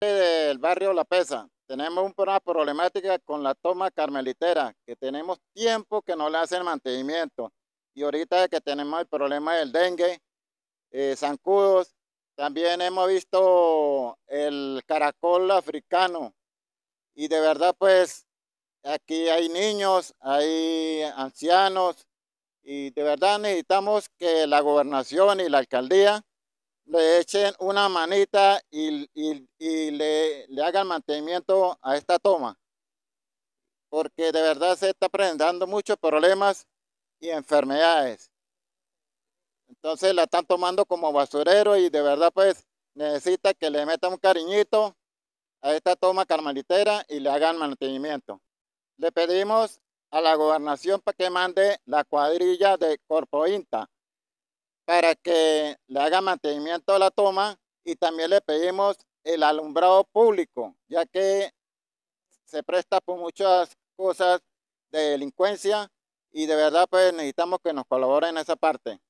del barrio La Pesa. Tenemos una problemática con la toma carmelitera, que tenemos tiempo que no le hacen mantenimiento. Y ahorita que tenemos el problema del dengue, eh, zancudos, también hemos visto el caracol africano. Y de verdad, pues, aquí hay niños, hay ancianos, y de verdad necesitamos que la gobernación y la alcaldía le echen una manita y, le, hagan mantenimiento a esta toma. Porque de verdad se está presentando muchos problemas y enfermedades. Entonces la están tomando como basurero y de verdad pues necesita que le metan un cariñito a esta toma carmelitera y le hagan mantenimiento. Le pedimos a la gobernación para que mande la cuadrilla de Corpo Inta para que le haga mantenimiento a la toma y también le pedimos el alumbrado público, ya que se presta por muchas cosas de delincuencia y de verdad pues necesitamos que nos colaboren en esa parte.